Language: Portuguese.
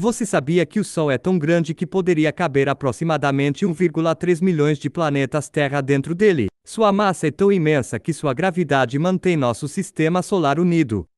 Você sabia que o Sol é tão grande que poderia caber aproximadamente 1,3 milhões de planetas Terra dentro dele? Sua massa é tão imensa que sua gravidade mantém nosso sistema solar unido.